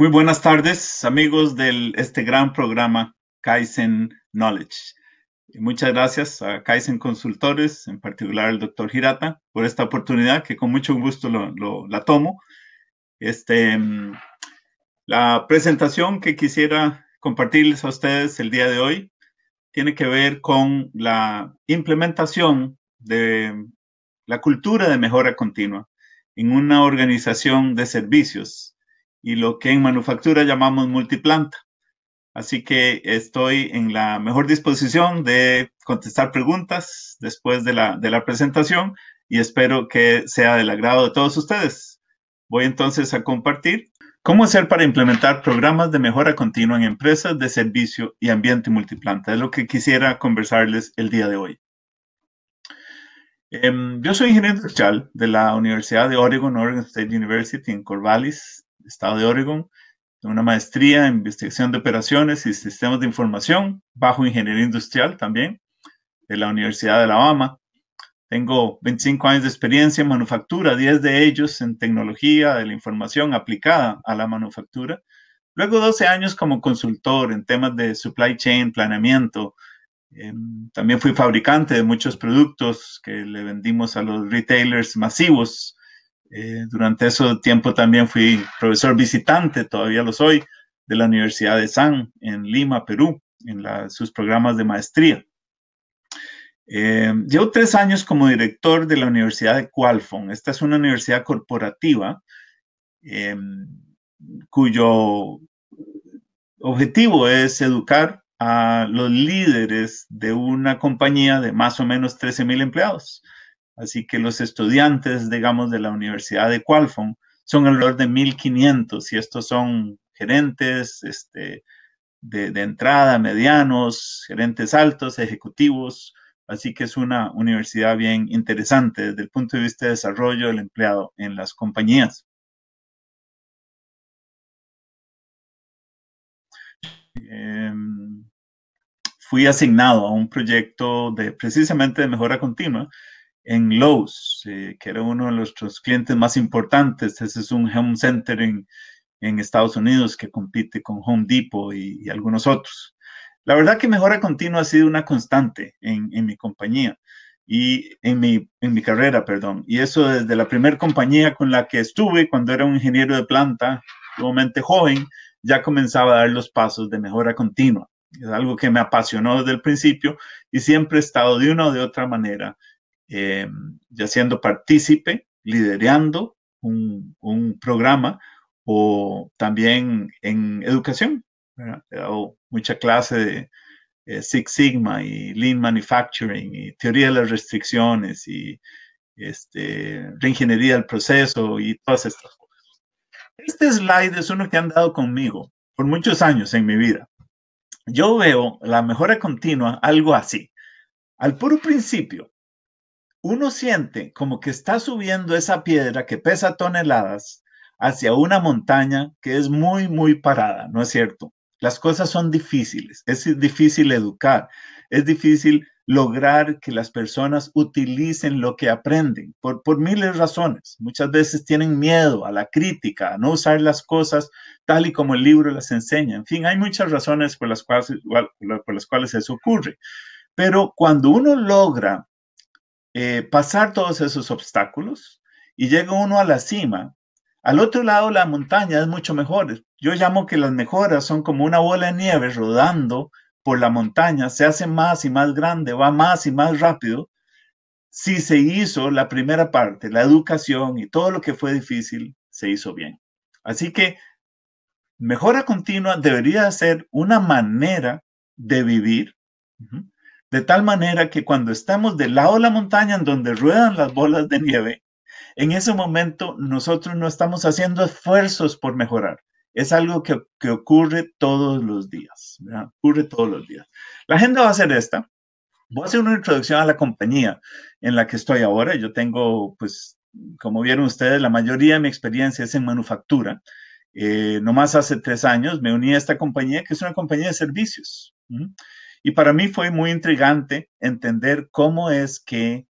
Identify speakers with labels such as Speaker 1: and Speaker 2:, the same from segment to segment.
Speaker 1: Muy buenas tardes, amigos de este gran programa Kaizen Knowledge. muchas gracias a Kaizen Consultores, en particular al doctor Girata, por esta oportunidad que con mucho gusto la tomo. Este, mm, la presentación que quisiera compartirles a ustedes el día de hoy tiene que ver con la implementación de la cultura de mejora continua en una organización de servicios y lo que en manufactura llamamos multiplanta. Así que estoy en la mejor disposición de contestar preguntas después de la, de la presentación y espero que sea del agrado de todos ustedes. Voy entonces a compartir cómo hacer para implementar programas de mejora continua en empresas de servicio y ambiente multiplanta. Es lo que quisiera conversarles el día de hoy. Em, yo soy ingeniero industrial de la Universidad de Oregon, Oregon State University en Corvallis, estado de Oregon, una maestría en investigación de operaciones y sistemas de información, bajo ingeniería industrial también, de la Universidad de Alabama. Tengo 25 años de experiencia en manufactura, 10 de ellos en tecnología de la información aplicada a la manufactura. Luego 12 años como consultor en temas de supply chain, planeamiento. Em, también fui fabricante de muchos productos que le vendimos a los retailers masivos eh, durante ese tiempo también fui profesor visitante, todavía lo soy, de la Universidad de San en Lima, Perú, en sus programas de maestría. Eh, llevo tres años como director de la Universidad de Qualfon. Esta es una universidad corporativa em, cuyo objetivo es educar a los líderes de una compañía de más o menos 13,000 mil empleados. Así que los estudiantes, digamos, de la Universidad de Qualcomm son alrededor de 1.500 y estos son gerentes este, de, entrada, medianos, gerentes altos, ejecutivos. Así que es una universidad bien interesante desde el punto de vista de desarrollo del empleado en las compañías. Em, fui asignado a un proyecto de precisamente de mejora continua en Lowe's, eh, que era uno de nuestros clientes más importantes. Ese es un home center en, en Estados Unidos que compite con Home Depot y, algunos otros. La verdad que mejora continua ha sido una constante en, mi compañía y en mi, en mi, carrera, perdón. Y eso desde la primera compañía con la que estuve cuando era un ingeniero de planta, sumamente joven, ya comenzaba a dar los pasos de mejora continua. Es algo que me apasionó desde el principio y siempre he estado de una o de otra manera eh, ya siendo partícipe, liderando un, programa o también en educación. o He dado mucha clase de eh, Six Sigma y Lean Manufacturing y teoría de las restricciones y este, reingeniería del proceso y todas estas cosas. Este slide es uno que han dado conmigo por muchos años en mi vida. Yo veo la mejora continua algo así. Al puro principio, uno siente como que está subiendo esa piedra que pesa toneladas hacia una montaña que es muy, muy parada, ¿no es cierto? Las cosas son difíciles, es difícil educar, es difícil lograr que las personas utilicen lo que aprenden por, por miles de razones. Muchas veces tienen miedo a la crítica, a no usar las cosas tal y como el libro las enseña. En fin, hay muchas razones por las cuales, por las cuales eso ocurre. Pero cuando uno logra eh, pasar todos esos obstáculos y llega uno a la cima. Al otro lado la montaña es mucho mejor. Yo llamo que las mejoras son como una bola de nieve rodando por la montaña, se hace más y más grande, va más y más rápido. Si se hizo la primera parte, la educación y todo lo que fue difícil, se hizo bien. Así que mejora continua debería ser una manera de vivir. De tal manera que cuando estamos del lado de la montaña en donde ruedan las bolas de nieve, en ese momento nosotros no estamos haciendo esfuerzos por mejorar. Es algo que, ocurre todos los días. Ocurre todos los días. La agenda va a ser esta. Voy a hacer una introducción a la compañía en la que estoy ahora. Yo tengo, pues, como vieron ustedes, la mayoría de mi experiencia es en manufactura. Eh, nomás hace tres años me uní a esta compañía, que es una compañía de servicios. Y para mí fue muy intrigante entender cómo es que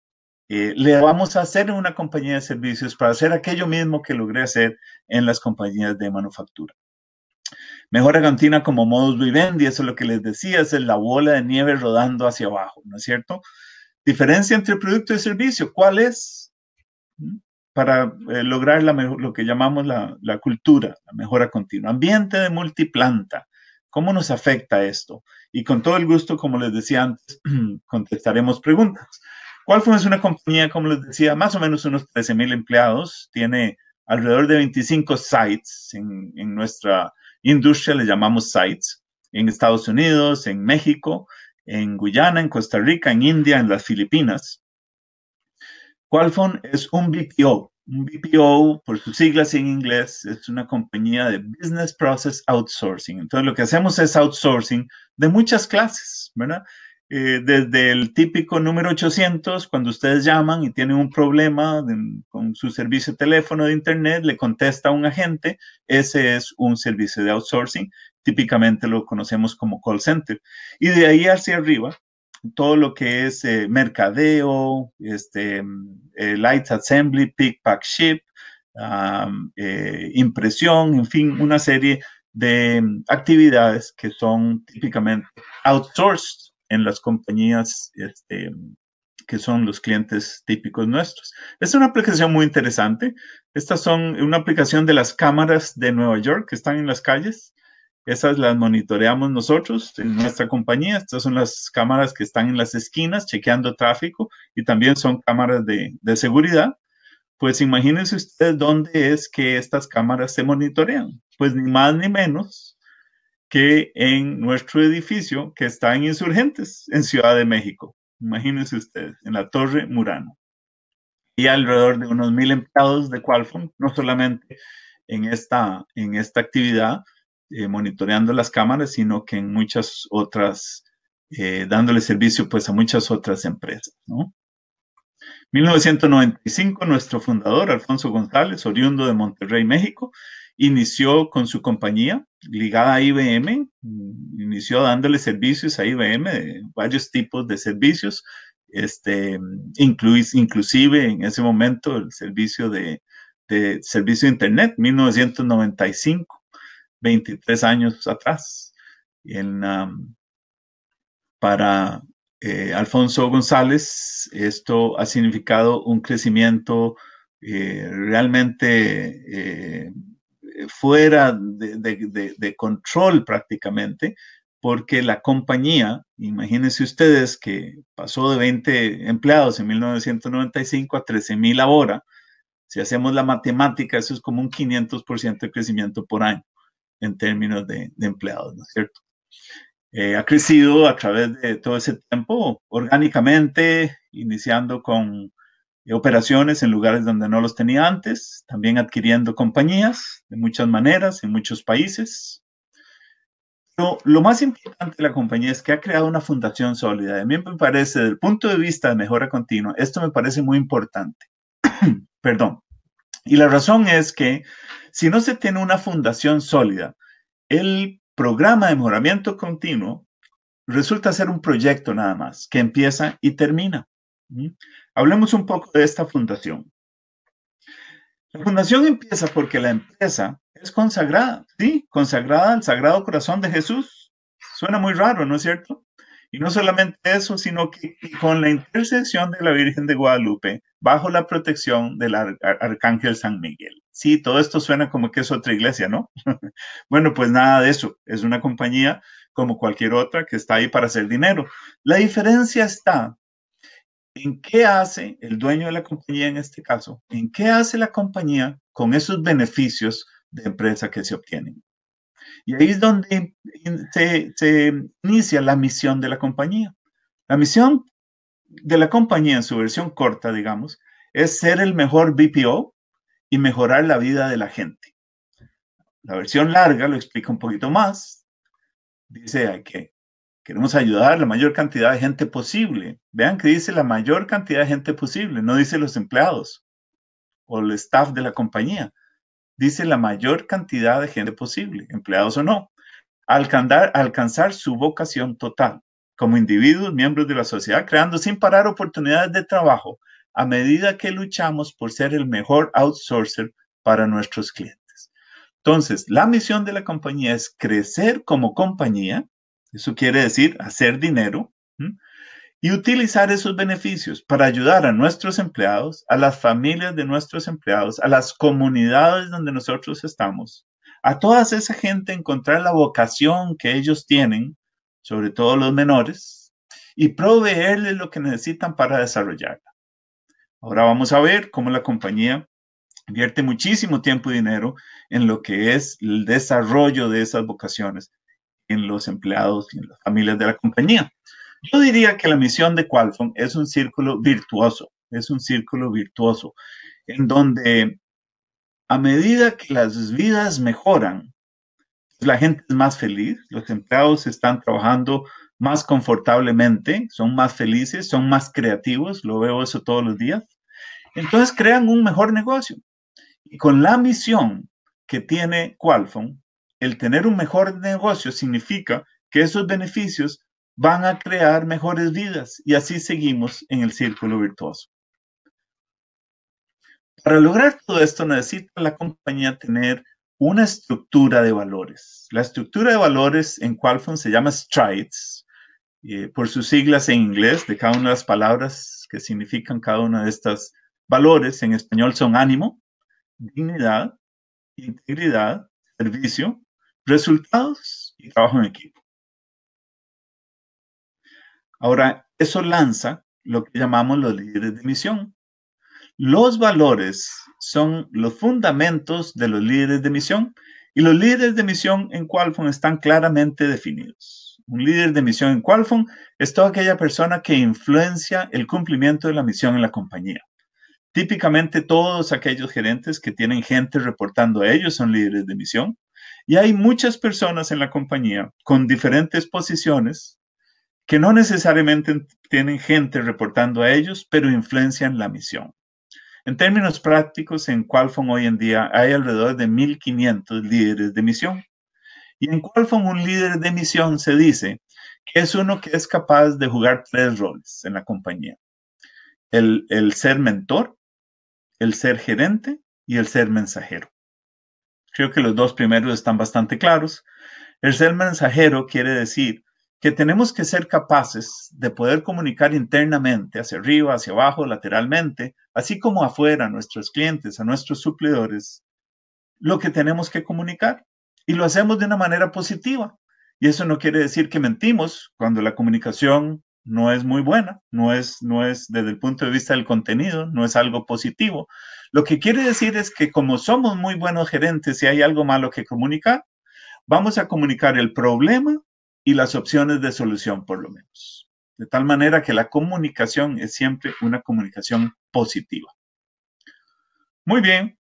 Speaker 1: eh, le vamos a hacer en una compañía de servicios para hacer aquello mismo que logré hacer en las compañías de manufactura. Mejora cantina como modus vivendi, eso es lo que les decía, es la bola de nieve rodando hacia abajo, ¿no es cierto? Diferencia entre producto y servicio, ¿cuál es? ¿Mm? Para eh, lograr lo que llamamos la, la cultura, la mejora continua. Ambiente de multiplanta. ¿Cómo nos afecta esto? Y con todo el gusto, como les decía antes, contestaremos preguntas. Qualcomm es una compañía, como les decía, más o menos unos 13,000 mil empleados, tiene alrededor de 25 sites en, nuestra industria, le llamamos sites, en Estados Unidos, en México, en Guyana, en Costa Rica, en India, en las Filipinas. Qualcomm es un BPO, un BPO, por sus siglas en inglés, es una compañía de Business Process Outsourcing. Entonces, lo que hacemos es outsourcing de muchas clases, ¿verdad? Eh, desde el típico número 800, cuando ustedes llaman y tienen un problema con su servicio de teléfono de Internet, le contesta a un agente, ese es un servicio de outsourcing, típicamente lo conocemos como call center. Y de ahí hacia arriba, todo lo que es eh, mercadeo, este, mm, eh, Assembly, Pick, Pack, Ship, eh, impresión, en fin, una serie de mm, actividades que son típicamente outsourced en las compañías este, mm, que son los clientes típicos nuestros. Es una aplicación muy interesante. Estas son una aplicación de las cámaras de Nueva York que están en las calles. Esas las monitoreamos nosotros en nuestra compañía. Estas son las cámaras que están en las esquinas chequeando tráfico y también son cámaras de, seguridad. Pues imagínense ustedes dónde es que estas cámaras se monitorean. Pues ni más ni menos que en nuestro edificio que está en Insurgentes, en Ciudad de México. Imagínense ustedes, en la Torre Murano. Y alrededor de unos mil empleados de Qualcomm, no solamente en esta, en esta actividad, eh, monitoreando las cámaras, sino que en muchas otras, eh, dándole servicio pues a muchas otras empresas, ¿no? 1995, nuestro fundador, Alfonso González, oriundo de Monterrey, México, inició con su compañía ligada a IBM, mm, inició dándole servicios a IBM, de varios tipos de servicios, este, inclusive en ese momento el servicio de, de servicio de Internet, 1995. 23 años atrás. Um, para eh, Alfonso González, esto ha significado un crecimiento eh, realmente eh, fuera de, de, control prácticamente, porque la compañía, imagínense ustedes que pasó de 20 empleados en 1995 a 13 mil ahora, si hacemos la matemática, eso es como un 500% de crecimiento por año en términos de, empleados, ¿no es cierto? Eh, ha crecido a través de todo ese tiempo orgánicamente, iniciando con eh, operaciones en lugares donde no los tenía antes, también adquiriendo compañías de muchas maneras en muchos países. lo más importante de la compañía es que ha creado una fundación sólida. A mí me parece, desde el punto de vista de mejora continua, esto me parece muy importante. Perdón. Y la razón es que si no se tiene una fundación sólida, el programa de mejoramiento continuo resulta ser un proyecto nada más que empieza y termina. ¿Mm? Hablemos un poco de esta fundación. La fundación empieza porque la empresa es consagrada, sí, consagrada al Sagrado Corazón de Jesús. Suena muy raro, ¿no es cierto? Y no solamente eso, sino que con la intercesión de la Virgen de Guadalupe, bajo la protección del Arcángel San Miguel. Sí, todo esto suena como que es otra iglesia, ¿no? bueno, pues nada de eso. Es una compañía como cualquier otra que está ahí para hacer dinero. La diferencia está en qué hace el dueño de la compañía en este caso, en qué hace la compañía con esos beneficios de empresa que se obtienen. Y ahí es donde se, inicia la misión de la compañía. La misión de la compañía en su versión corta, digamos, es ser el mejor BPO y mejorar la vida de la gente. La versión larga lo explica un poquito más. Dice que queremos ayudar a la mayor cantidad de gente posible. Vean que dice la mayor cantidad de gente posible, no dice los empleados o el staff de la compañía dice la mayor cantidad de gente posible, empleados o no, alcanzar, alcanzar su vocación total como individuos, miembros de la sociedad, creando sin parar oportunidades de trabajo a medida que luchamos por ser el mejor outsourcer para nuestros clientes. Entonces, la misión de la compañía es crecer como compañía, eso quiere decir hacer dinero, y utilizar esos beneficios para ayudar a nuestros empleados, a las familias de nuestros empleados, a las comunidades donde nosotros estamos, a toda esa gente encontrar la vocación que ellos tienen, sobre todo los menores, y proveerles lo que necesitan para desarrollarla. Ahora vamos a ver cómo la compañía invierte muchísimo tiempo y dinero en lo que es el desarrollo de esas vocaciones en los empleados y en las familias de la compañía. Yo diría que la misión de Qualcomm es un círculo virtuoso, es un círculo virtuoso, en donde a medida que las vidas mejoran, la gente es más feliz, los empleados están trabajando más confortablemente, son más felices, son más creativos, lo veo eso todos los días. Entonces crean un mejor negocio. Y con la misión que tiene Qualcomm, el tener un mejor negocio significa que esos beneficios van a crear mejores vidas y así seguimos en el círculo virtuoso. Para lograr todo esto necesita la compañía tener una estructura de valores. La estructura de valores en Qualcomm se llama Strides, eh, por sus siglas en inglés, de cada una de las palabras que significan cada una de estas valores en español son ánimo, dignidad, integridad, servicio, resultados y trabajo en equipo. Ahora, eso lanza lo que llamamos los líderes de misión. Los valores son los fundamentos de los líderes de misión y los líderes de misión en Qualcomm están claramente definidos. Un líder de misión en Qualcomm es toda aquella persona que influencia el cumplimiento de la misión en la compañía. Típicamente todos aquellos gerentes que tienen gente reportando a ellos son líderes de misión y hay muchas personas en la compañía con diferentes posiciones que no necesariamente tienen gente reportando a ellos, pero influencian la misión. En términos prácticos, en Qualfon hoy en día hay alrededor de 1.500 líderes de misión. Y en Qualfon un líder de misión se dice que es uno que es capaz de jugar tres roles en la compañía. El, el ser mentor, el ser gerente y el ser mensajero. Creo que los dos primeros están bastante claros. El ser mensajero quiere decir que tenemos que ser capaces de poder comunicar internamente, hacia arriba, hacia abajo, lateralmente, así como afuera a nuestros clientes, a nuestros suplidores, lo que tenemos que comunicar. Y lo hacemos de una manera positiva. Y eso no quiere decir que mentimos cuando la comunicación no es muy buena, no es, no es desde el punto de vista del contenido, no es algo positivo. Lo que quiere decir es que como somos muy buenos gerentes, si hay algo malo que comunicar, vamos a comunicar el problema y las opciones de solución por lo menos. De tal manera que la comunicación es siempre una comunicación positiva. Muy bien.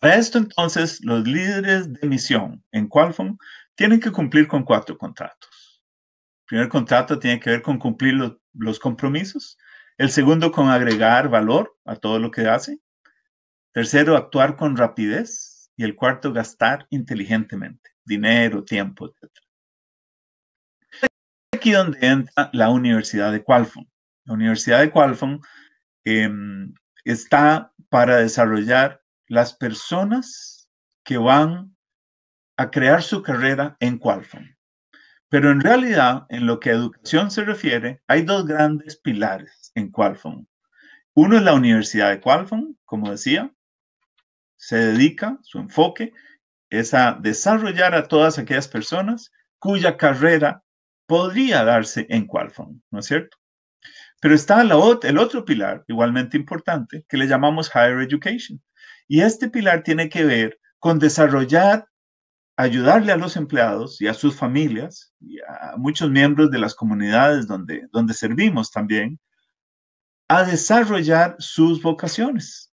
Speaker 1: Para esto entonces, los líderes de misión en Qualcomm tienen que cumplir con cuatro contratos. El primer contrato tiene que ver con cumplir los, compromisos. El segundo con agregar valor a todo lo que hace. Tercero, actuar con rapidez. Y el cuarto, gastar inteligentemente, dinero, tiempo, etc donde entra la Universidad de Qualcomm. La Universidad de Qualfon em, está para desarrollar las personas que van a crear su carrera en Qualcomm. Pero en realidad, en lo que a educación se refiere, hay dos grandes pilares en Qualcomm. Uno es la Universidad de Qualfon, como decía, se dedica, su enfoque es a desarrollar a todas aquellas personas cuya carrera podría darse en Qualcomm, ¿no es cierto? Pero está la el otro pilar, igualmente importante, que le llamamos Higher Education. Y este pilar tiene que ver con desarrollar, ayudarle a los empleados y a sus familias y a muchos miembros de las comunidades donde, donde servimos también, a desarrollar sus vocaciones.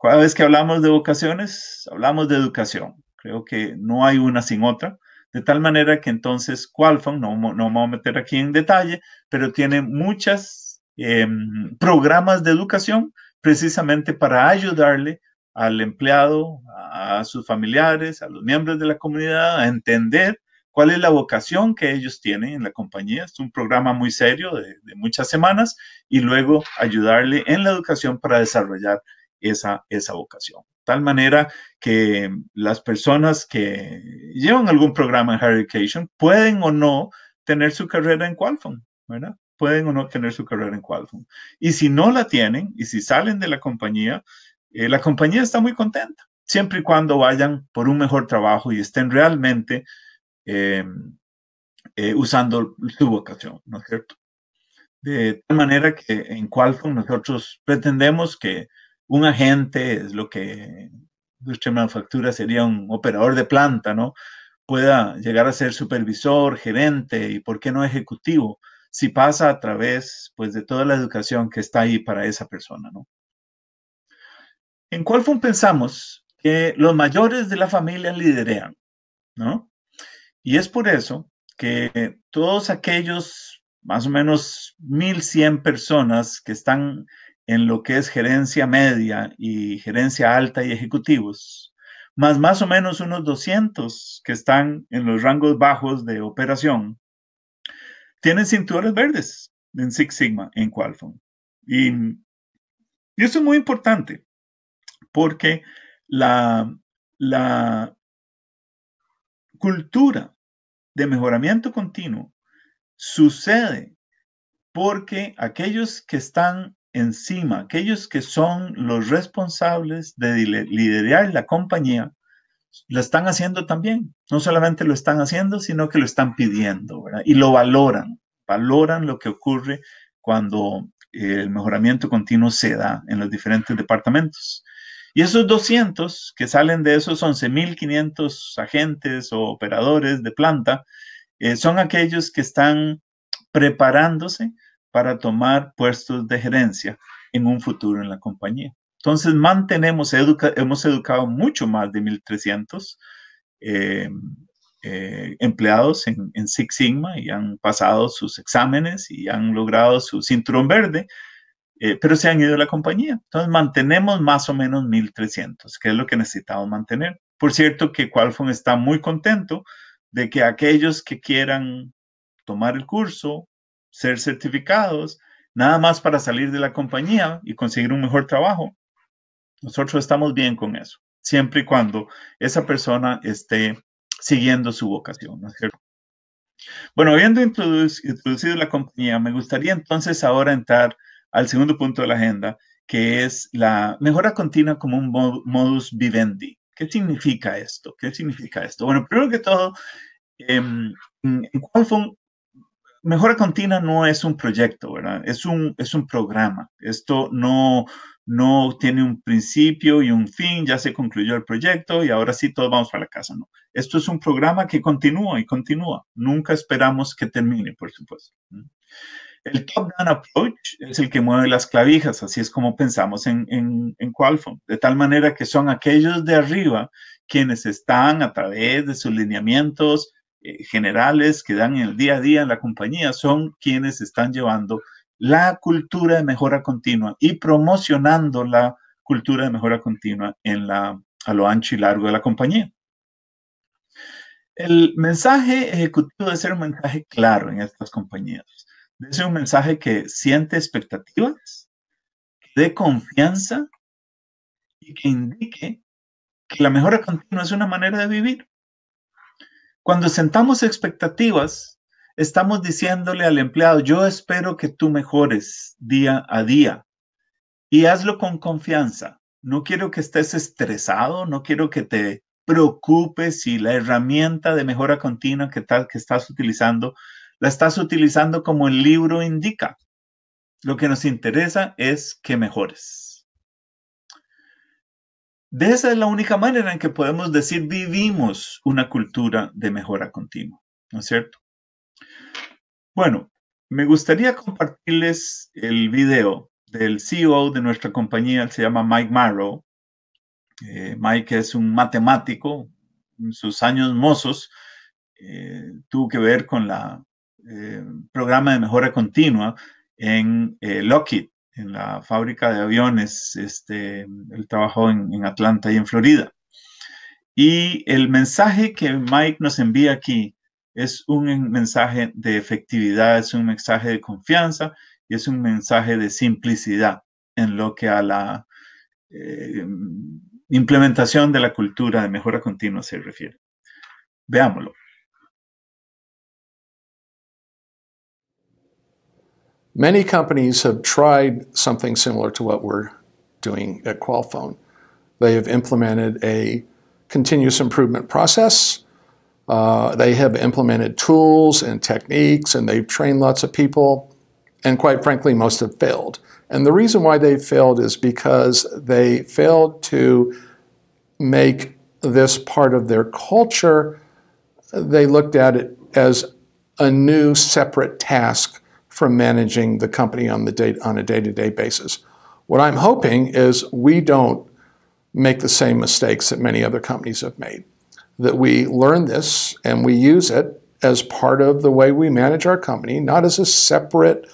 Speaker 1: Cada vez que hablamos de vocaciones, hablamos de educación. Creo que no hay una sin otra. De tal manera que entonces Qualcomm, no, no me voy a meter aquí en detalle, pero tiene muchos em, programas de educación precisamente para ayudarle al empleado, a sus familiares, a los miembros de la comunidad, a entender cuál es la vocación que ellos tienen en la compañía. Es un programa muy serio de muchas semanas y luego ayudarle en la educación para desarrollar esa, esa vocación. Tal manera que las personas que llevan algún programa en Higher Education pueden o no tener su carrera en Qualcomm, ¿verdad? Pueden o no tener su carrera en Qualcomm. Y si no la tienen y si salen de la compañía, eh, la compañía está muy contenta, siempre y cuando vayan por un mejor trabajo y estén realmente eh, eh, usando su vocación, ¿no es cierto? De tal manera que en Qualcomm nosotros pretendemos que un agente es lo que industria manufactura sería un operador de planta, ¿no? Pueda llegar a ser supervisor, gerente y, ¿por qué no ejecutivo? Si pasa a través, pues, de toda la educación que está ahí para esa persona, ¿no? En Qualfun pensamos que los mayores de la familia liderean, ¿no? Y es por eso que todos aquellos más o menos 1.100 personas que están en lo que es gerencia media y gerencia alta y ejecutivos, más más o menos unos 200 que están en los rangos bajos de operación, tienen cinturones verdes en Six Sigma, en Qualcomm. Y, eso es muy importante porque la, la cultura de mejoramiento continuo sucede porque aquellos que están encima aquellos que son los responsables de liderar la compañía, lo están haciendo también. No solamente lo están haciendo, sino que lo están pidiendo, Y lo valoran, valoran lo que ocurre cuando eh, el mejoramiento continuo se da en los diferentes departamentos. Y esos 200 que salen de esos 11.500 agentes o operadores de planta, eh, son aquellos que están preparándose para tomar puestos de gerencia en un futuro en la compañía. Entonces, mantenemos, hemos educado mucho más de 1.300 em, eh, empleados en, Six Sigma y han pasado sus exámenes y han logrado su cinturón verde, eh, pero se han ido a la compañía. Entonces, mantenemos más o menos 1.300, que es lo que necesitamos mantener. Por cierto, que Qualcomm está muy contento de que aquellos que quieran tomar el curso ser certificados, nada más para salir de la compañía y conseguir un mejor trabajo. Nosotros estamos bien con eso, siempre y cuando esa persona esté siguiendo su vocación, Bueno, habiendo introducido la compañía, me gustaría entonces ahora entrar al segundo punto de la agenda, que es la mejora continua como un modus vivendi. ¿Qué significa esto? ¿Qué significa esto? Bueno, primero que todo, em, ¿cuál fue mejora continua no es un proyecto, ¿verdad? Es un, es un programa. Esto no, no tiene un principio y un fin, ya se concluyó el proyecto y ahora sí todos vamos para la casa, ¿no? Esto es un programa que continúa y continúa. Nunca esperamos que termine, por supuesto. El top-down approach es el que mueve las clavijas, así es como pensamos en, en, de tal manera que son aquellos de arriba quienes están a través de sus lineamientos, eh, generales que dan el día a día en la compañía son quienes están llevando la cultura de mejora continua y promocionando la cultura de mejora continua en la, a lo ancho y largo de la compañía. El mensaje ejecutivo debe ser un mensaje claro en estas compañías. Debe ser un mensaje que siente expectativas, que dé confianza y que indique que la mejora continua es una manera de vivir cuando sentamos expectativas, estamos diciéndole al empleado, yo espero que tú mejores día a día y hazlo con confianza. No quiero que estés estresado, no quiero que te preocupes si la herramienta de mejora continua que, tal, que estás utilizando la estás utilizando como el libro indica. Lo que nos interesa es que mejores. De esa es la única manera en que podemos decir vivimos una cultura de mejora continua, ¿no es cierto? Bueno, me gustaría compartirles el video del CEO de nuestra compañía, se llama Mike Marrow. Eh, Mike es un matemático, en sus años mozos eh, tuvo que ver con la eh, programa de mejora continua en Lockheed, en la fábrica de aviones, este, él trabajó en, Atlanta y en Florida. Y el mensaje que Mike nos envía aquí es un mensaje de efectividad, es un mensaje de confianza y es un mensaje de simplicidad en lo que a la eh, implementación de la cultura de mejora continua se refiere. Veámoslo.
Speaker 2: Many companies have tried something similar to what we're doing at Qualphone. They have implemented a continuous improvement process. Uh, they have implemented tools and techniques, and they've trained lots of people. And quite frankly, most have failed. And the reason why they failed is because they failed to make this part of their culture. They looked at it as a new separate task from managing the company on the day, on a day-to-day basis. What I'm hoping is we don't make the same mistakes that many other companies have made. That we learn this and we use it as part of the way we manage our company, not as a separate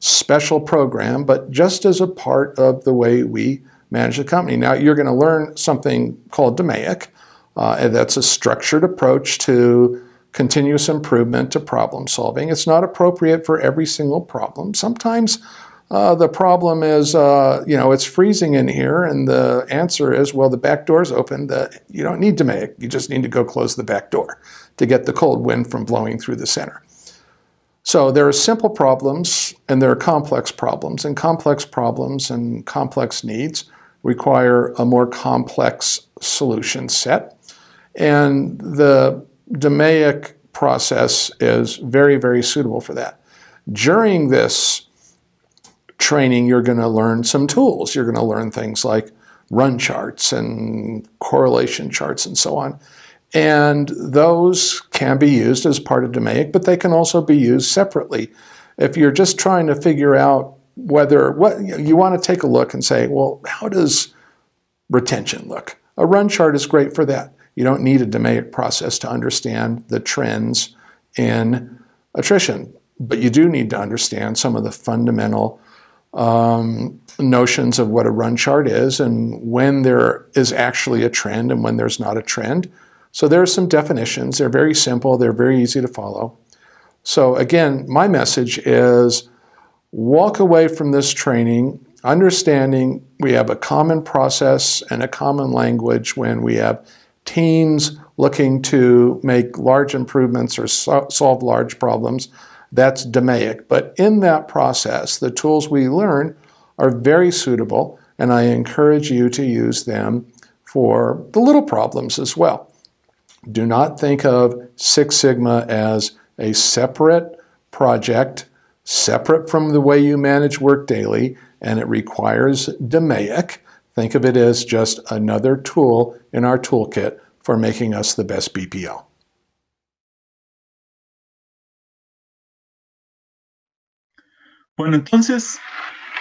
Speaker 2: special program, but just as a part of the way we manage the company. Now you're going to learn something called DMAIC, uh, and that's a structured approach to continuous improvement to problem solving. It's not appropriate for every single problem. Sometimes uh, the problem is, uh, you know, it's freezing in here, and the answer is, well, the back door's open. That you don't need to make. You just need to go close the back door to get the cold wind from blowing through the center. So there are simple problems, and there are complex problems, and complex problems and complex needs require a more complex solution set. And the DMAIC process is very, very suitable for that. During this training, you're going to learn some tools. You're going to learn things like run charts and correlation charts and so on. And those can be used as part of DMAIC, but they can also be used separately. If you're just trying to figure out whether what you want to take a look and say, well, how does retention look? A run chart is great for that. You don't need a DMAIC process to understand the trends in attrition, but you do need to understand some of the fundamental um, notions of what a run chart is and when there is actually a trend and when there's not a trend. So there are some definitions. They're very simple. They're very easy to follow. So again, my message is walk away from this training understanding we have a common process and a common language when we have teams looking to make large improvements or so solve large problems. That's DMAIC. But in that process, the tools we learn are very suitable, and I encourage you to use them for the little problems as well. Do not think of Six Sigma as a separate project, separate from the way you manage work daily, and it requires DMAIC. Think of it as just another tool in our toolkit for making us the best BPO.
Speaker 1: Bueno, entonces,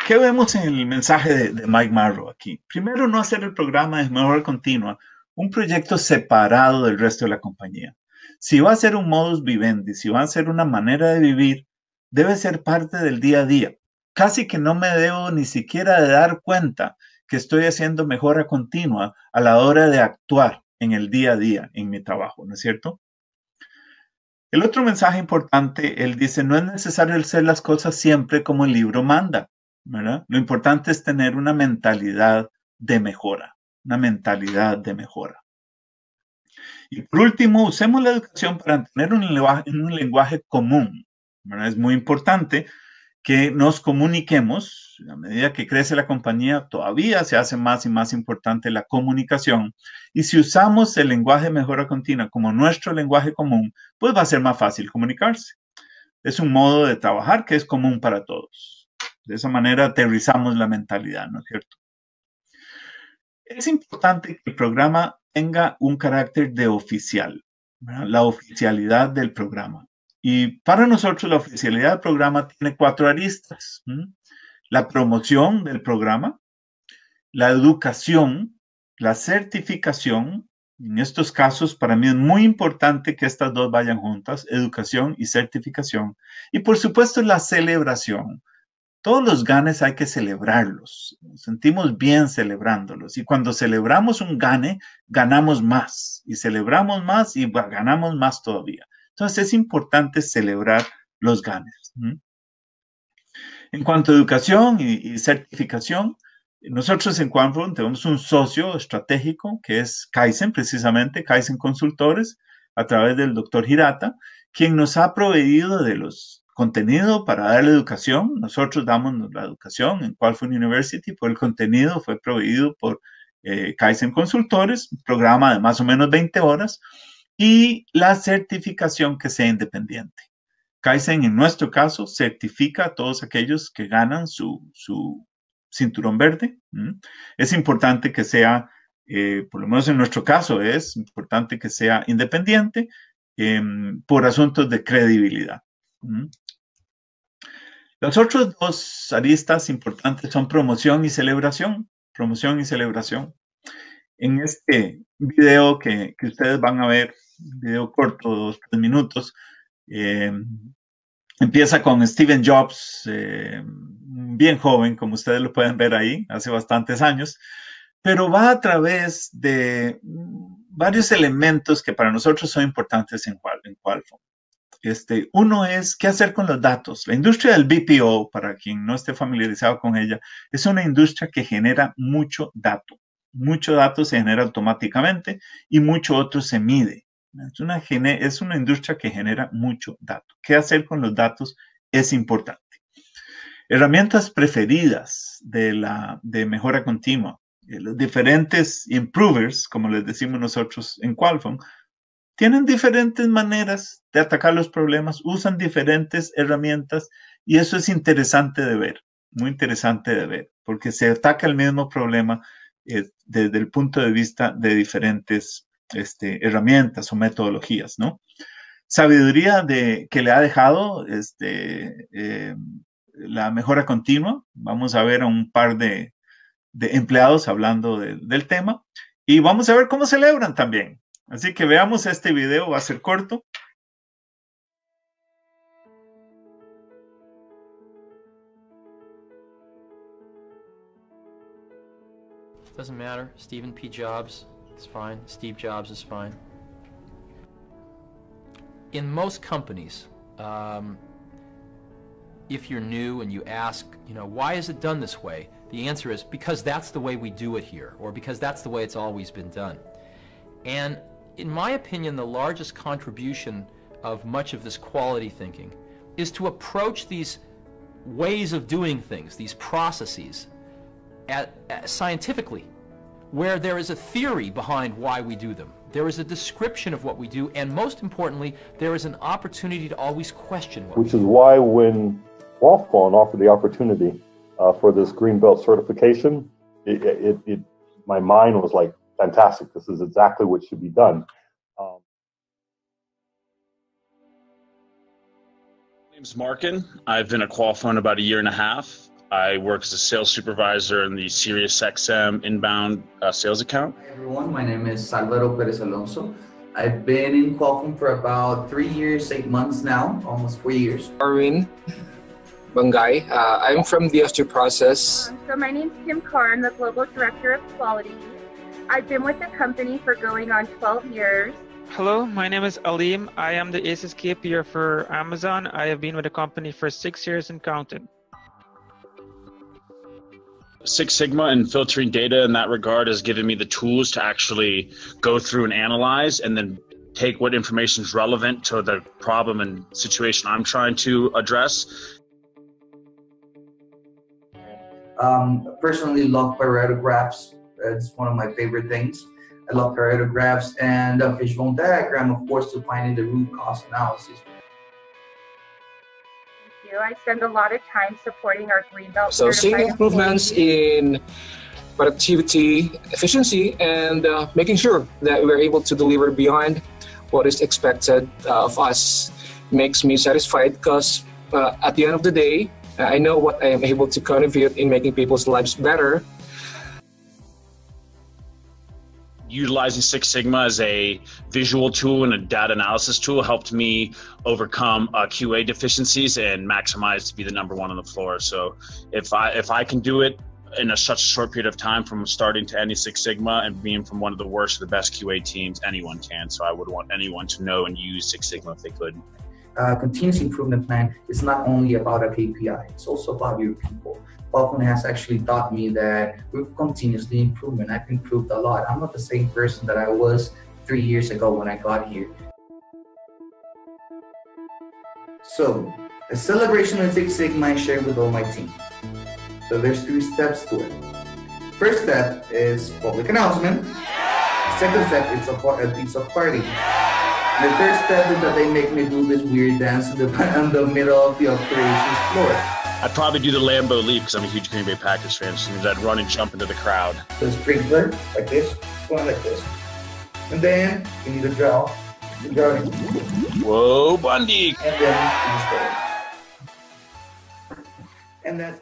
Speaker 1: ¿qué vemos en el mensaje de, Mike Marrow aquí? Primero, no hacer el programa de mejora continua, un proyecto separado del resto de la compañía. Si va a ser un modus vivendi, si va a ser una manera de vivir, debe ser parte del día a día. Casi que no me debo ni siquiera de dar cuenta que estoy haciendo mejora continua a la hora de actuar en el día a día, en mi trabajo, ¿no es cierto? El otro mensaje importante, él dice, no es necesario hacer las cosas siempre como el libro manda, ¿verdad? Lo importante es tener una mentalidad de mejora, una mentalidad de mejora. Y por último, usemos la educación para tener un lenguaje, común. ¿verdad? Es muy importante que nos comuniquemos. A medida que crece la compañía, todavía se hace más y más importante la comunicación. Y si usamos el lenguaje mejora continua como nuestro lenguaje común, pues va a ser más fácil comunicarse. Es un modo de trabajar que es común para todos. De esa manera aterrizamos la mentalidad, ¿no es cierto? Es importante que el programa tenga un carácter de oficial, la oficialidad del programa. Y para nosotros la oficialidad del programa tiene cuatro aristas. La promoción del programa, la educación, la certificación. En estos casos, para mí es muy importante que estas dos vayan juntas, educación y certificación. Y por supuesto, la celebración. Todos los ganes hay que celebrarlos. Nos sentimos bien celebrándolos. Y cuando celebramos un gane, ganamos más. Y celebramos más y ganamos más todavía. Entonces es importante celebrar los ganes. En cuanto a educación y, certificación, nosotros en cuanto tenemos un socio estratégico que es Kaizen, precisamente Kaizen Consultores, a través del doctor Hirata, quien nos ha proveído de los contenidos para dar la educación. Nosotros damos la educación en Quanfron University, pero pues el contenido fue proveído por eh, Kaizen Consultores, un programa de más o menos 20 horas, y la certificación que sea independiente. Kaizen, en nuestro caso, certifica a todos aquellos que ganan su, cinturón verde. Es importante que sea, eh, por lo menos en nuestro caso, es importante que sea independiente em, por asuntos de credibilidad. Los otros dos aristas importantes son promoción y celebración. Promoción y celebración. En este video que, que ustedes van a ver video corto, dos, tres minutos. Eh, empieza con Steven Jobs, eh, bien joven, como ustedes lo pueden ver ahí, hace bastantes años, pero va a través de varios elementos que para nosotros son importantes en, en Qualcomm. Este, uno es qué hacer con los datos. La industria del BPO, para quien no esté familiarizado con ella, es una industria que genera mucho dato. Mucho dato se genera automáticamente y mucho otro se mide. Es una, es una industria que genera mucho dato. ¿Qué hacer con los datos es importante? Herramientas preferidas de, la, de mejora continua. Eh, los diferentes improvers, como les decimos nosotros en Qualcomm, tienen diferentes maneras de atacar los problemas, usan diferentes herramientas y eso es interesante de ver, muy interesante de ver, porque se ataca el mismo problema eh, desde el punto de vista de diferentes este, herramientas o metodologías, ¿no? Sabiduría de, que le ha dejado este, em, la mejora continua. Vamos a ver a un par de, empleados hablando del tema y vamos a ver cómo celebran también. Así que veamos este video, va a ser corto.
Speaker 2: Doesn't matter, Stephen P. Jobs, It's fine. Steve Jobs is fine. In most companies, um, if you're new and you ask, you know, why is it done this way? The answer is because that's the way we do it here, or because that's the way it's always been done. And in my opinion, the largest contribution of much of this quality thinking is to approach these ways of doing things, these processes, at, at, scientifically, where there is a theory behind why we do them. There is a description of what we do, and most importantly, there is an opportunity to always question what Which is
Speaker 1: why when Walthbone offered the opportunity uh, for this green belt certification, it, it, it, my mind was like, fantastic, this is exactly what should be done. Um, name's Markin. I've been a qualifying about a year and a half. I work as a sales supervisor in the XM inbound uh, sales account. Hi everyone, my name is Salvador Perez Alonso. I've been
Speaker 2: in Qualcomm for about three years, eight months now, almost four years. Arwin Bangay, uh, I'm from the Osteo Process. Um, so my name's Kim Carr, I'm the Global Director of Quality. I've been with the company for going on 12 years. Hello,
Speaker 1: my name is Alim. I am the ACES KPR for Amazon. I have been with the company for six
Speaker 2: years and counting.
Speaker 1: Six Sigma and filtering data
Speaker 2: in that regard has given me the tools to actually go through and analyze and then take what information is relevant to the problem and situation I'm trying to address. Um, personally love Pareto graphs. It's one of my favorite things. I love Pareto graphs and a Fishbone diagram, of course, to find the root cause analysis I spend a lot of time supporting our Greenbelt. So seeing improvements in productivity, efficiency, and uh, making sure that we're able to deliver beyond what is expected uh, of us makes me satisfied because uh, at the end of the day, I know what I am able to contribute in making people's lives better utilizing Six Sigma as a visual tool
Speaker 1: and a data analysis tool helped me overcome uh, QA deficiencies and maximize to be the number one on the floor. So if I if I can do it in a such a short period of time from
Speaker 2: starting to any Six Sigma and being from one of the worst to the best QA teams, anyone can. So I would want anyone to know and use Six Sigma if they could. Uh, continuous improvement plan is not only about a KPI, it's also about your people often has actually taught me that we are continuously improving. I've improved a lot. I'm not the same person that I was three years ago when I got here. So, a celebration of Six
Speaker 1: Sigma I share with all my team. So there's three steps to it. First step is public announcement. Second step is a, a pizza party. The third step is that they make me do this weird dance in the, in the middle of the operations
Speaker 2: floor. I'd probably do the Lambo leap because I'm a huge Green Bay Packers fan. So I'd run and jump into the crowd. So it's pretty good, like this, going like this. And then you need a draw. Whoa, Bundy. And then you just go. And that's.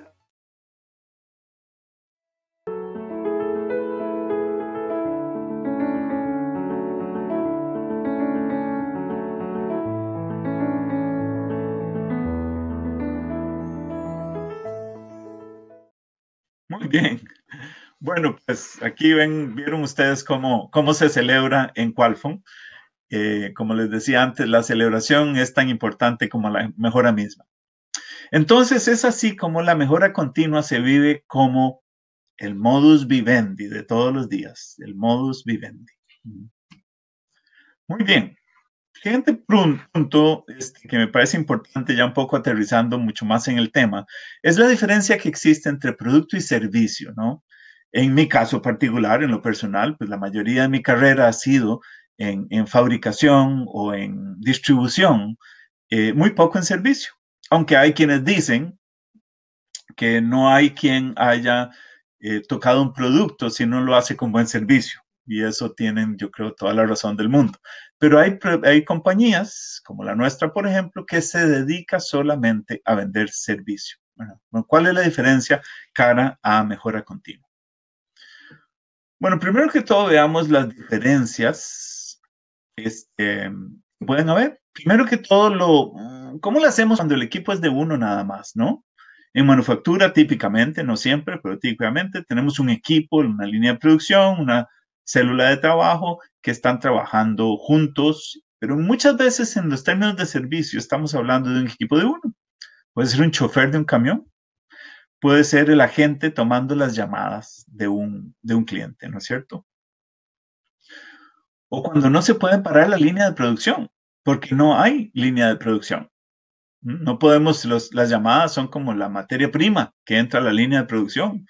Speaker 1: bien. Bueno, pues aquí ven, vieron ustedes cómo, cómo se celebra en Qualfon. Eh, como les decía antes, la celebración es tan importante como la mejora misma. Entonces es así como la mejora continua se vive como el modus vivendi de todos los días, el modus vivendi. Muy bien. Siguiente punto este, que me parece importante, ya un poco aterrizando mucho más en el tema, es la diferencia que existe entre producto y servicio, ¿no? En mi caso particular, en lo personal, pues la mayoría de mi carrera ha sido en, fabricación o en distribución, eh, muy poco en servicio. Aunque hay quienes dicen que no hay quien haya eh, tocado un producto si no lo hace con buen servicio y eso tienen, yo creo, toda la razón del mundo. Pero hay, hay compañías, como la nuestra, por ejemplo, que se dedica solamente a vender servicio. Bueno, ¿Cuál es la diferencia cara a mejora continua? Bueno, primero que todo, veamos las diferencias. Este, pueden haber. Primero que todo, lo, ¿cómo lo hacemos cuando el equipo es de uno nada más, no? En manufactura, típicamente, no siempre, pero típicamente tenemos un equipo, una línea de producción, una célula de trabajo que están trabajando juntos, pero muchas veces en los términos de servicio estamos hablando de un equipo de uno. Puede ser un chofer de un camión, puede ser el agente tomando las llamadas de un, de un cliente, ¿no es cierto? O cuando no se puede parar la línea de producción, porque no hay línea de producción. No podemos, las llamadas son como la materia prima que entra a la línea de producción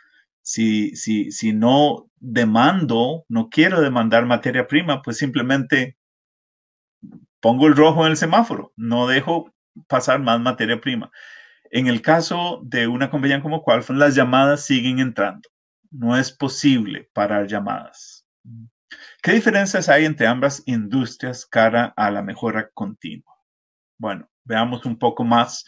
Speaker 1: si, no demando, no quiero demandar materia prima, pues simplemente pongo el rojo en el semáforo, no dejo pasar más materia prima. En el caso de una compañía como Qualcomm, las llamadas siguen entrando. No es posible parar llamadas. ¿Qué diferencias hay entre ambas industrias cara a la mejora continua? Bueno, veamos un poco más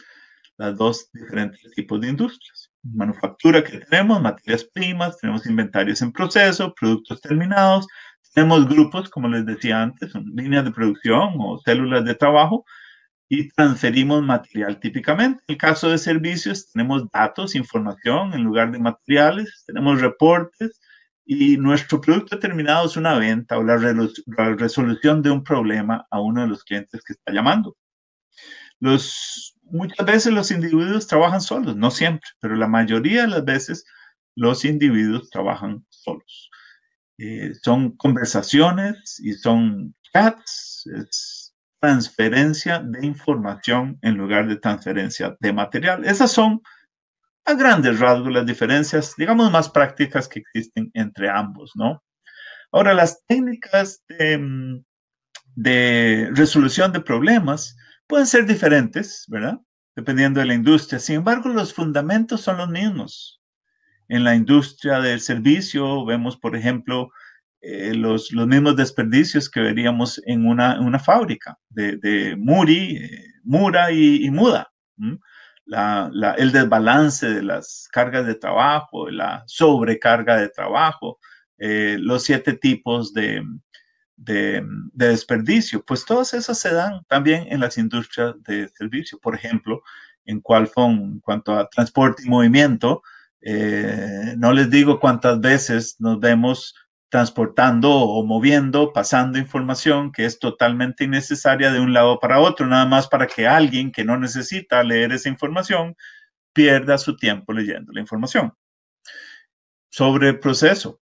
Speaker 1: las dos diferentes tipos de industrias manufactura que tenemos, materias primas, tenemos inventarios en proceso, productos terminados, tenemos grupos, como les decía antes, son líneas de producción o células de trabajo y transferimos material típicamente. En el caso de servicios, tenemos datos, información en lugar de materiales, tenemos reportes y nuestro producto terminado es una venta o la resolución de un problema a uno de los clientes que está llamando. Los, muchas veces los individuos trabajan solos, no siempre, pero la mayoría de las veces los individuos trabajan solos. Eh, son conversaciones y son chats, es transferencia de información en lugar de transferencia de material. Esas son a grandes rasgos las diferencias, digamos, más prácticas que existen entre ambos, ¿no? Ahora, las técnicas de mm, resolución de problemas Pueden ser diferentes, ¿verdad? Dependiendo de la industria. Sin embargo, los fundamentos son los mismos. En la industria del servicio vemos, por ejemplo, eh, los, los, mismos desperdicios que veríamos en una, fábrica de, muri, eh, mura y, muda. el desbalance de las cargas de trabajo, la sobrecarga de trabajo, eh, los siete tipos de, de, desperdicio, pues todas esas se dan también en las industrias de servicio. Por ejemplo, en cuanto a transporte y movimiento, eh, no les digo cuántas veces nos vemos transportando o moviendo, pasando información que es totalmente innecesaria de un lado para otro, nada más para que alguien que no necesita leer esa información pierda su tiempo leyendo la información. Sobre el proceso,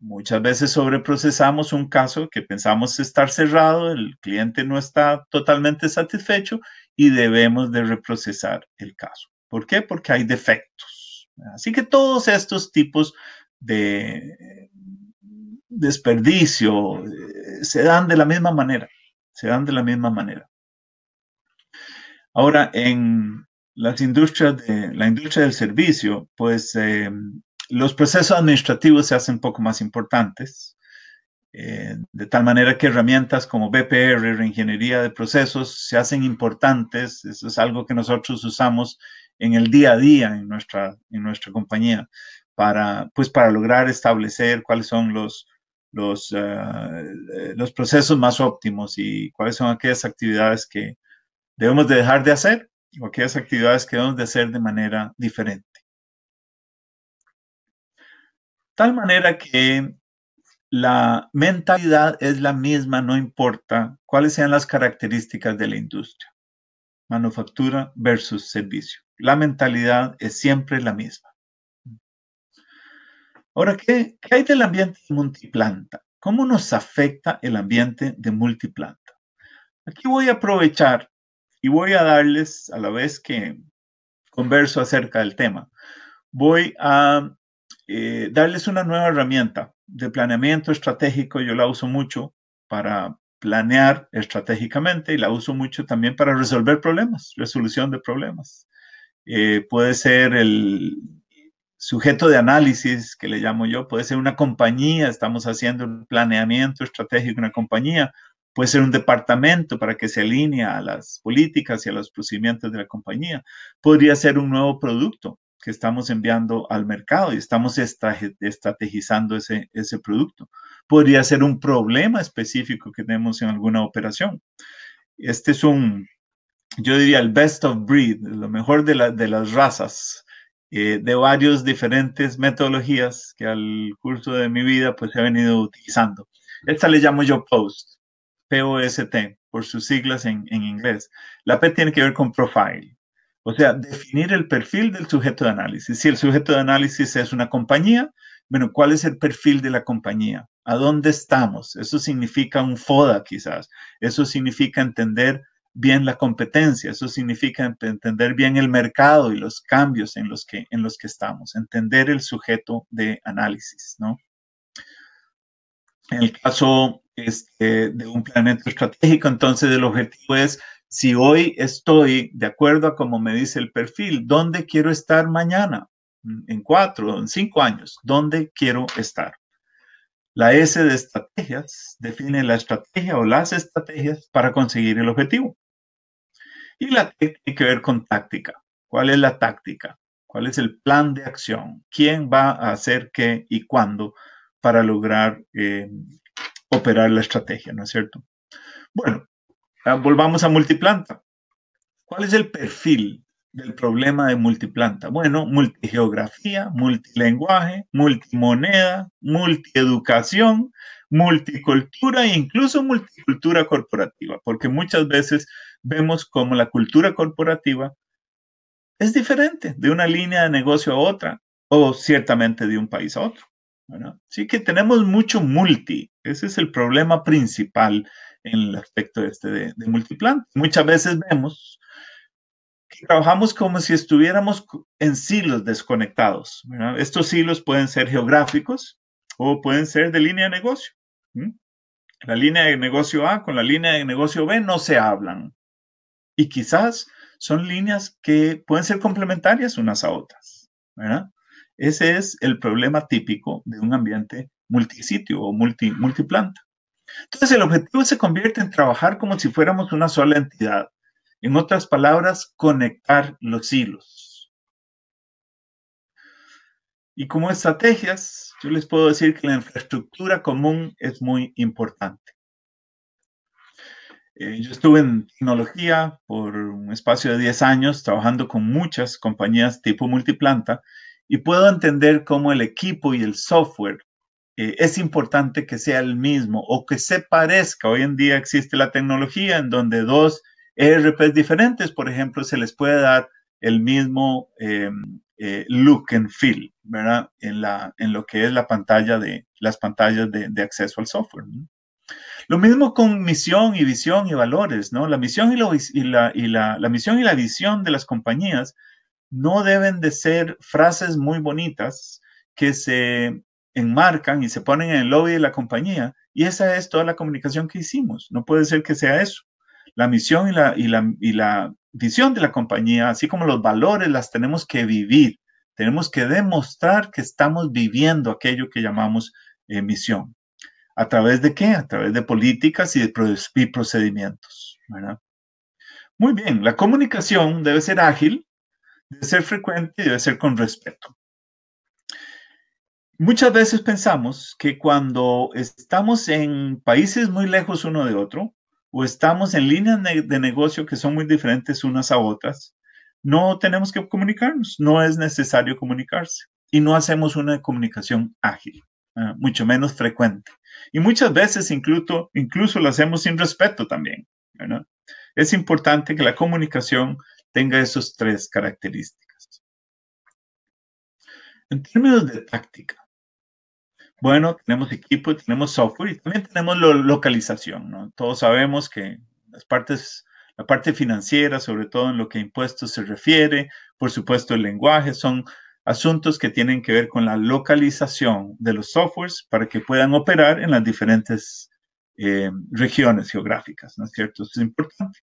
Speaker 1: muchas veces sobreprocesamos un caso que pensamos estar cerrado, el cliente no está totalmente satisfecho y debemos de reprocesar el caso. ¿Por qué? Porque hay defectos. Así que todos estos tipos de desperdicio eh, se dan de la misma manera, se dan de la misma manera. Ahora, en las industrias de, la industria del servicio, pues eh, los procesos administrativos se hacen poco más importantes, eh, de tal manera que herramientas como BPR, reingeniería de procesos, se hacen importantes. Eso es algo que nosotros usamos en el día a día en nuestra, en nuestra compañía para, pues, para lograr establecer cuáles son los, los, eh, los procesos más óptimos y cuáles son aquellas actividades que debemos de dejar de hacer o aquellas actividades que debemos de hacer de manera diferente. Tal manera que la mentalidad es la misma, no importa cuáles sean las características de la industria. Manufactura versus servicio. La mentalidad es siempre la misma. Ahora, ¿qué, hay del ambiente de multiplanta? ¿Cómo nos afecta el ambiente de multiplanta? Aquí voy a aprovechar y voy a darles, a la vez que converso acerca del tema, voy a eh, darles una nueva herramienta de planeamiento estratégico. Yo la uso mucho para planear estratégicamente y la uso mucho también para resolver problemas, resolución de problemas. Eh, puede ser el sujeto de análisis, que le llamo yo, puede ser una compañía, estamos haciendo un planeamiento estratégico en una compañía, puede ser un departamento para que se alinee a las políticas y a los procedimientos de la compañía, podría ser un nuevo producto, que estamos enviando al mercado y estamos estrategizando ese, producto. Podría ser un problema específico que tenemos en alguna operación. Este es un, yo diría, el best of breed, lo mejor de, de las razas, eh, de varios diferentes metodologías que al curso de mi vida pues he venido utilizando. Esta le llamo yo POST, P-O-S-T, por sus siglas en, en inglés. La P tiene que ver con profile, o sea, definir el perfil del sujeto de análisis. Si el sujeto de análisis es una compañía, bueno, ¿cuál es el perfil de la compañía? ¿A dónde estamos? Eso significa un FODA quizás. Eso significa entender bien la competencia. Eso significa entender bien el mercado y los cambios en los que, en los que estamos. Entender el sujeto de análisis, ¿no? En el caso este, de un planeta estratégico, entonces el objetivo es si hoy estoy de acuerdo a como me dice el perfil, ¿dónde quiero estar mañana? Mm, en cuatro, en cinco años, ¿dónde quiero estar? La S de estrategias define la estrategia o las estrategias para conseguir el objetivo. Y la T tiene que ver con táctica. ¿Cuál es la táctica? ¿Cuál es el plan de acción? ¿Quién va a hacer qué y cuándo para lograr eh, operar la estrategia? ¿No es cierto? Bueno, Ah, volvamos a multiplanta. ¿Cuál es el perfil del problema de multiplanta? Bueno, multigeografía, multilenguaje, multimoneda, multieducación, multicultura e incluso multicultura corporativa, porque muchas veces vemos como la cultura corporativa es diferente de una línea de negocio a otra o ciertamente de un país a otro. Así que tenemos mucho multi, ese es el problema principal en el aspecto este de, de Muchas veces vemos que trabajamos como si estuviéramos en silos desconectados. Estos silos pueden ser geográficos o pueden ser de línea de negocio. La línea de negocio A con la línea de negocio B no se hablan. Y quizás son líneas que pueden ser complementarias unas a otras. Ese es el problema típico de un ambiente multisitio o multi, entonces el objetivo se convierte en trabajar como si fuéramos una sola entidad. En otras palabras, conectar los hilos. Y como estrategias, yo les puedo decir que la infraestructura común es muy importante. Eh, yo estuve en tecnología por un espacio de 10 años trabajando con muchas compañías tipo multiplanta y puedo entender cómo el equipo y el software eh, es importante que sea el mismo o que se parezca. Hoy en día existe la tecnología en donde dos ERPs diferentes, por ejemplo, se les puede dar el mismo em, eh, look and feel, ¿verdad? En, la, en lo que es la pantalla de las pantallas de, acceso al software. Lo mismo con misión y visión y valores, ¿no? La misión y, y, la, y la misión y la visión de las compañías no deben de ser frases muy bonitas que se enmarcan y se ponen en el lobby de la compañía. Y esa es toda la comunicación que hicimos. No puede ser que sea eso. La misión y la, y la, visión de la compañía, así como los valores, las tenemos que vivir. Tenemos que demostrar que estamos viviendo aquello que llamamos eh, misión. ¿A través de qué? A través de políticas y de procedimientos. Muy bien, la comunicación debe ser ágil, debe ser frecuente y debe ser con respeto. Muchas veces pensamos que cuando estamos en países muy lejos uno de otro o estamos en líneas de negocio que son muy diferentes unas a otras, no tenemos que comunicarnos, no es necesario comunicarse y no hacemos una comunicación ágil, ah, mucho menos frecuente. Y muchas veces incluso, incluso lo hacemos sin respeto también. Es importante que la comunicación tenga esas tres características. En términos de táctica, bueno, tenemos equipo, tenemos software y también tenemos localización, Todos sabemos que las partes, la parte financiera, sobre todo en lo que a impuestos se refiere, por supuesto el lenguaje, son asuntos que tienen que ver con la localización de los softwares para que puedan operar en las diferentes eh, regiones geográficas, ¿no es cierto? es importante.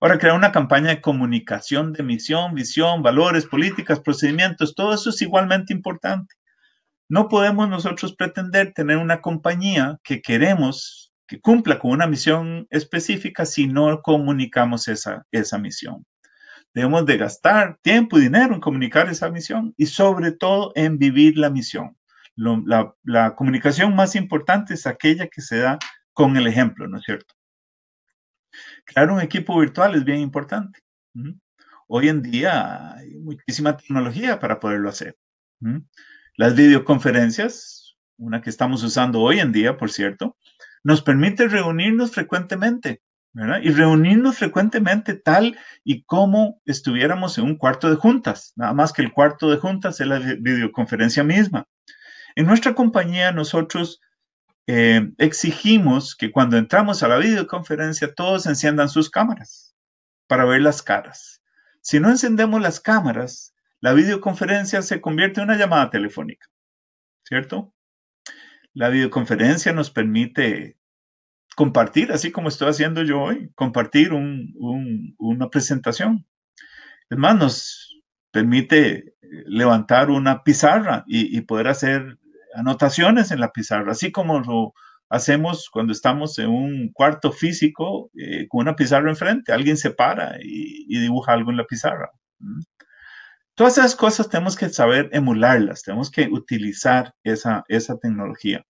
Speaker 1: Ahora, crear una campaña de comunicación de misión, visión, valores, políticas, procedimientos, todo eso es igualmente importante. No podemos nosotros pretender tener una compañía que queremos que cumpla con una misión específica si no comunicamos esa, esa misión. Debemos de gastar tiempo y dinero en comunicar esa misión y sobre todo en vivir la misión. la, comunicación más importante es aquella que se da con el ejemplo, ¿no es cierto? Crear un equipo virtual es bien importante. Hoy en día hay muchísima tecnología para poderlo hacer. Las videoconferencias, una que estamos usando hoy en día, por cierto, nos permite reunirnos frecuentemente, ¿verdad? Y reunirnos frecuentemente tal y como estuviéramos en un cuarto de juntas, nada más que el cuarto de juntas es la videoconferencia misma. En nuestra compañía nosotros eh, exigimos que cuando entramos a la videoconferencia todos enciendan sus cámaras para ver las caras. Si no encendemos las cámaras, la videoconferencia se convierte en una llamada telefónica, ¿cierto? La videoconferencia nos permite compartir, así como estoy haciendo yo hoy, compartir una presentación. Es más, nos permite levantar una pizarra y, poder hacer anotaciones en la pizarra, así como lo hacemos cuando estamos en un cuarto físico eh, con una pizarra enfrente. Alguien se para y, dibuja algo en la pizarra. Todas esas cosas tenemos que saber emularlas, tenemos que utilizar esa, tecnología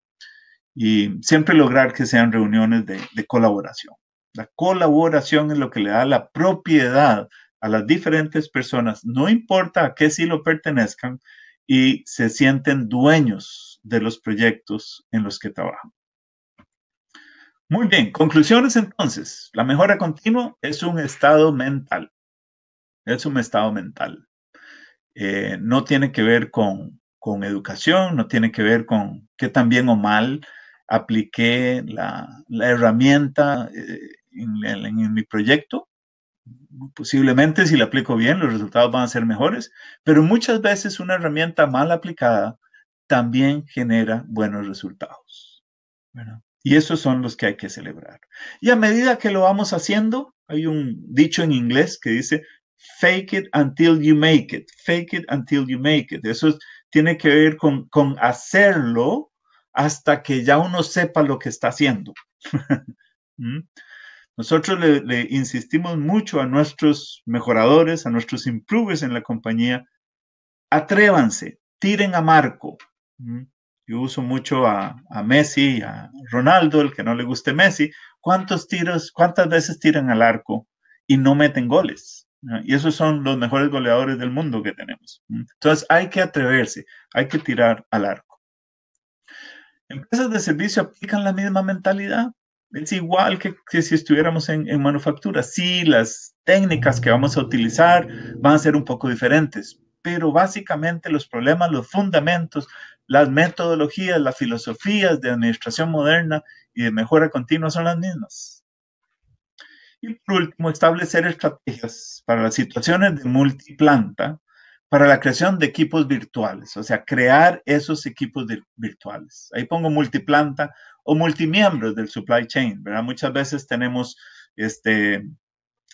Speaker 1: y siempre lograr que sean reuniones de, de colaboración. La colaboración es lo que le da la propiedad a las diferentes personas, no importa a qué silo pertenezcan, y se sienten dueños de los proyectos en los que trabajan. Muy bien, conclusiones entonces. La mejora continua es un estado mental. Es un estado mental. Eh, no tiene que ver con, educación, no tiene que ver con qué tan bien o mal apliqué la, herramienta eh, en, mi proyecto. Posiblemente si la aplico bien, los resultados van a ser mejores, pero muchas veces una herramienta mal aplicada también genera buenos resultados. Y esos son los que hay que celebrar. Y a medida que lo vamos haciendo, hay un dicho en inglés que dice, fake it until you make it, fake it until you make it. Eso tiene que ver con, hacerlo hasta que ya uno sepa lo que está haciendo. ¿Mm? Nosotros le, insistimos mucho a nuestros mejoradores, a nuestros improvers en la compañía, atrévanse, tiren a marco. ¿Mm? Yo uso mucho a, a Messi, a Ronaldo, el que no le guste Messi. ¿Cuántos tiros, cuántas veces tiran al arco y no meten goles? Y esos son los mejores goleadores del mundo que tenemos. Entonces hay que atreverse, hay que tirar al arco. Empresas de servicio aplican la misma mentalidad. Es igual que, si estuviéramos en, manufactura. Sí, las técnicas que vamos a utilizar van a ser un poco diferentes, pero básicamente los problemas, los fundamentos, las metodologías, las filosofías de administración moderna y de mejora continua son las mismas. Y por último, establecer estrategias para las situaciones de multiplanta para la creación de equipos virtuales, o sea, crear esos equipos virtuales. Ahí pongo multiplanta o multimiembros del supply chain, ¿verdad? Muchas veces tenemos este,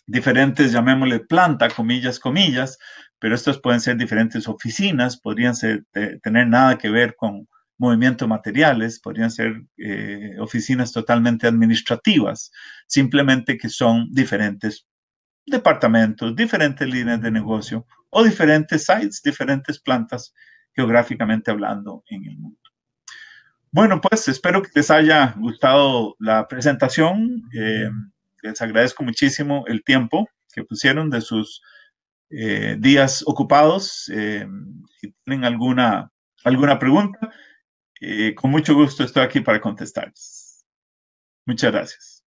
Speaker 1: diferentes, llamémosle planta, comillas, comillas, pero estos pueden ser diferentes oficinas, podrían tener nada que ver con, movimiento materiales, podrían ser eh, oficinas totalmente administrativas, simplemente que son diferentes departamentos, diferentes líneas de negocio o diferentes sites, diferentes plantas geográficamente hablando en el mundo. Bueno, pues espero que les haya gustado la presentación. Eh, les agradezco muchísimo el tiempo que pusieron de sus eh, días ocupados. si tienen alguna, alguna pregunta, con mucho gusto estoy aquí para contestarles. Muchas gracias.